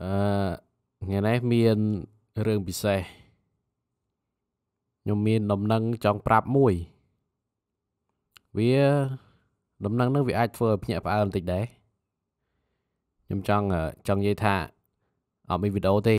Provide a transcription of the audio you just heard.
អឺថ្ងៃនេះមានរឿងពិសេសខ្ញុំមានដំណឹងចង់ប្រាប់មួយវាដំណឹងនឹងវាអាចធ្វើឲ្យភ្ញាក់ផ្អើលបន្តិចដែរខ្ញុំចង់ចង់និយាយថាអត់មានវីដេអូទេ